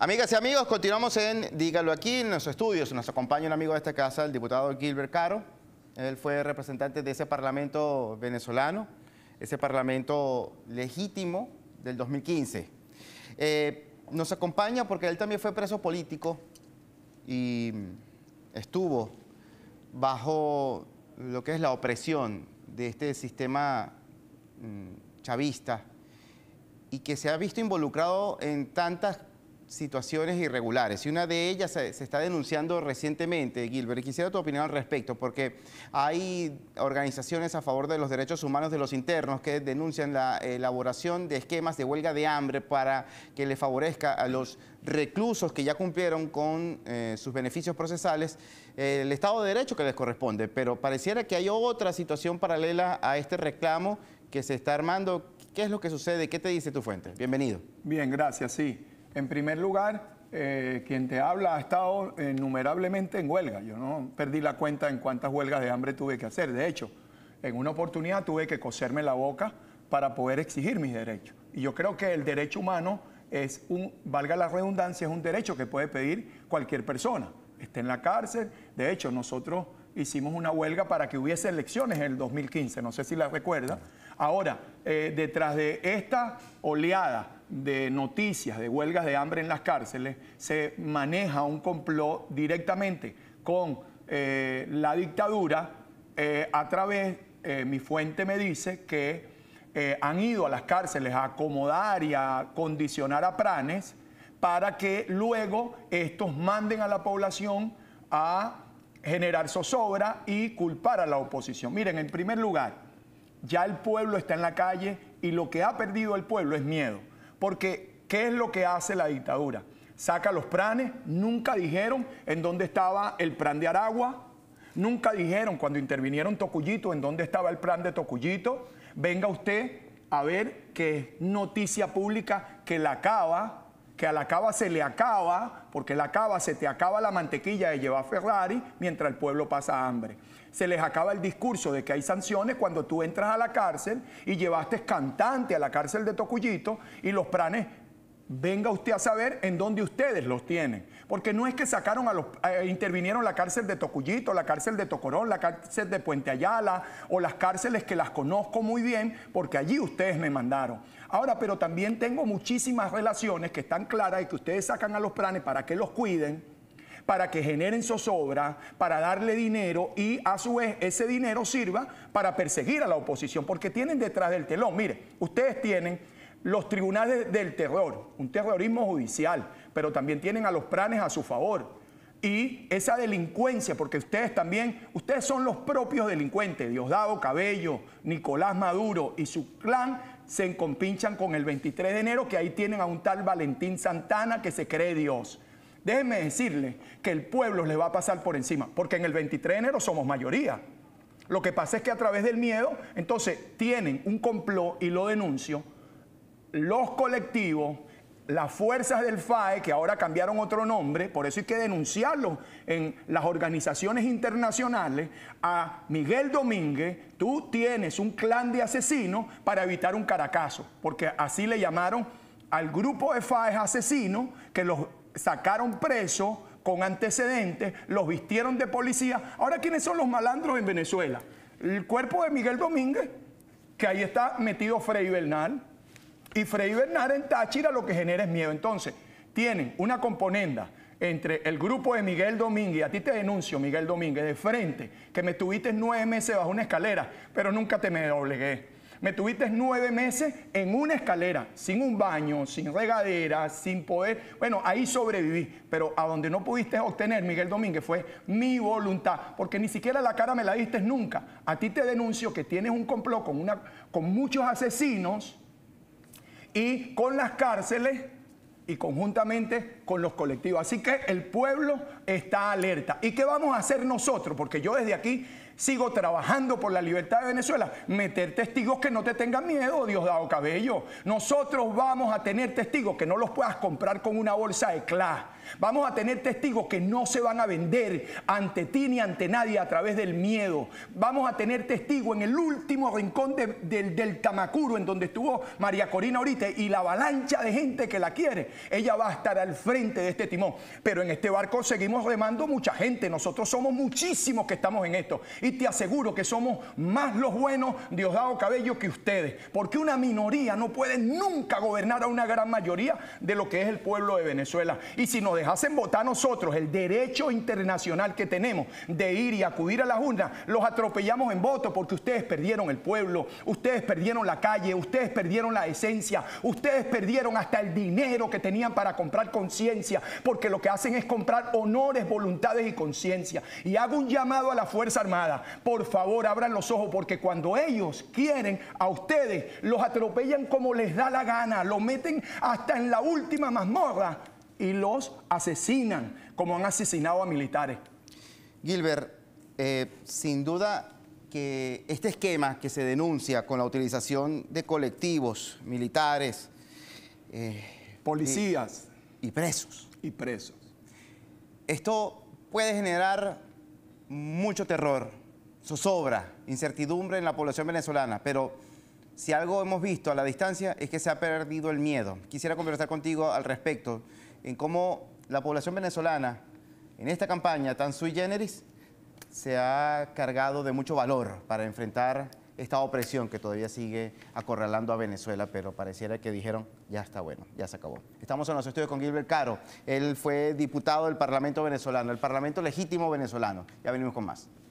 Amigas y amigos, continuamos en Dígalo aquí, en nuestros estudios. Nos acompaña un amigo de esta casa, el diputado Gilbert Caro. Él fue representante de ese parlamento venezolano, ese parlamento legítimo del 2015. Eh, nos acompaña porque él también fue preso político y estuvo bajo lo que es la opresión de este sistema mm, chavista y que se ha visto involucrado en tantas situaciones irregulares y una de ellas se, está denunciando recientemente, Gilbert, quisiera tu opinión al respecto, porque hay organizaciones a favor de los derechos humanos de los internos que denuncian la elaboración de esquemas de huelga de hambre para que le favorezca a los reclusos que ya cumplieron con eh, sus beneficios procesales eh, el Estado de Derecho que les corresponde, pero pareciera que hay otra situación paralela a este reclamo que se está armando. ¿Qué es lo que sucede? ¿Qué te dice tu fuente? Bienvenido. Bien, gracias, sí. En primer lugar, eh, quien te habla ha estado innumerablemente en huelga. Yo no perdí la cuenta en cuántas huelgas de hambre tuve que hacer. De hecho, en una oportunidad tuve que coserme la boca para poder exigir mis derechos. Y yo creo que el derecho humano es un, valga la redundancia, es un derecho que puede pedir cualquier persona está en la cárcel. De hecho, nosotros hicimos una huelga para que hubiese elecciones en el 2015, no sé si la recuerda. Ahora, eh, detrás de esta oleada de noticias de huelgas de hambre en las cárceles, se maneja un complot directamente con eh, la dictadura eh, a través, mi fuente me dice que han ido a las cárceles a acomodar y a condicionar a pranes para que luego estos manden a la población a generar zozobra y culpar a la oposición. Miren, en primer lugar, ya el pueblo está en la calle y lo que ha perdido el pueblo es miedo, porque ¿qué es lo que hace la dictadura? Saca los planes, nunca dijeron en dónde estaba el plan de Aragua, nunca dijeron cuando intervinieron Tocuyito en dónde estaba el plan de Tocuyito, venga usted a ver que es noticia pública que la acaba que a la cava se le acaba, porque la cava se te acaba la mantequilla de llevar Ferrari mientras el pueblo pasa hambre. Se les acaba el discurso de que hay sanciones cuando tú entras a la cárcel y llevaste cantante a la cárcel de Tocuyito y los pranes venga usted a saber en dónde ustedes los tienen. Porque no es que sacaron a los, eh, intervinieron la cárcel de Tocuyito, la cárcel de Tocorón, la cárcel de Puente Ayala o las cárceles que las conozco muy bien, porque allí ustedes me mandaron. Ahora, pero también tengo muchísimas relaciones que están claras y que ustedes sacan a los planes para que los cuiden para que generen zozobra, para darle dinero y a su vez ese dinero sirva para perseguir a la oposición, porque tienen detrás del telón, mire, ustedes tienen los tribunales del terror, un terrorismo judicial, pero también tienen a los pranes a su favor. Y esa delincuencia, porque ustedes también, ustedes son los propios delincuentes, Diosdado Cabello, Nicolás Maduro y su clan se encompinchan con el 23 de enero, que ahí tienen a un tal Valentín Santana que se cree Dios. Déjenme decirle que el pueblo les va a pasar por encima, porque en el 23 de enero somos mayoría. Lo que pasa es que a través del miedo, entonces tienen un complot y lo denuncio los colectivos, las fuerzas del FAE, que ahora cambiaron otro nombre, por eso hay que denunciarlo en las organizaciones internacionales, a Miguel Domínguez, tú tienes un clan de asesinos para evitar un caracazo, porque así le llamaron al grupo de FAE asesinos que los sacaron presos con antecedentes, los vistieron de policía. Ahora, ¿quiénes son los malandros en Venezuela? El cuerpo de Miguel Domínguez, que ahí está metido Frei Bernal, y Freddy Bernard en Táchira lo que genera es miedo. Entonces, tienen una componenda entre el grupo de Miguel Domínguez, a ti te denuncio, Miguel Domínguez, de frente, que me tuviste nueve meses bajo una escalera, pero nunca te me doblegué. Me tuviste nueve meses en una escalera, sin un baño, sin regadera, sin poder. Bueno, ahí sobreviví, pero a donde no pudiste obtener, Miguel Domínguez, fue mi voluntad, porque ni siquiera la cara me la diste nunca. A ti te denuncio que tienes un complot con, una, con muchos asesinos y con las cárceles y conjuntamente con los colectivos. Así que el pueblo está alerta. ¿Y qué vamos a hacer nosotros? Porque yo desde aquí sigo trabajando por la libertad de Venezuela, meter testigos que no te tengan miedo, Dios Diosdado Cabello. Nosotros vamos a tener testigos que no los puedas comprar con una bolsa de clas. Vamos a tener testigos que no se van a vender ante ti ni ante nadie a través del miedo. Vamos a tener testigos en el último rincón del, del Tamacuro, en donde estuvo María Corina ahorita, y la avalancha de gente que la quiere. Ella va a estar al frente de este timón. Pero en este barco seguimos remando mucha gente. Nosotros somos muchísimos que estamos en esto. Y te aseguro que somos más los buenos, Diosdado Cabello, que ustedes. Porque una minoría no puede nunca gobernar a una gran mayoría de lo que es el pueblo de Venezuela. Y si nos dejasen votar nosotros el derecho internacional que tenemos de ir y acudir a las urnas, los atropellamos en voto porque ustedes perdieron el pueblo, ustedes perdieron la calle, ustedes perdieron la esencia, ustedes perdieron hasta el dinero que tenían para comprar conciencia porque lo que hacen es comprar honores, voluntades y conciencia. Y hago un llamado a la Fuerza Armada, por favor, abran los ojos, porque cuando ellos quieren a ustedes, los atropellan como les da la gana, los meten hasta en la última mazmorra y los asesinan, como han asesinado a militares. Gilbert, eh, sin duda que este esquema que se denuncia con la utilización de colectivos militares, eh, policías, y presos. Y presos. Esto puede generar mucho terror, zozobra, incertidumbre en la población venezolana, pero si algo hemos visto a la distancia es que se ha perdido el miedo. Quisiera conversar contigo al respecto en cómo la población venezolana en esta campaña tan sui generis se ha cargado de mucho valor para enfrentar esta opresión que todavía sigue acorralando a Venezuela, pero pareciera que dijeron, ya está bueno, ya se acabó. Estamos en los estudios con Gilbert Caro. Él fue diputado del Parlamento venezolano, el Parlamento legítimo venezolano. Ya venimos con más.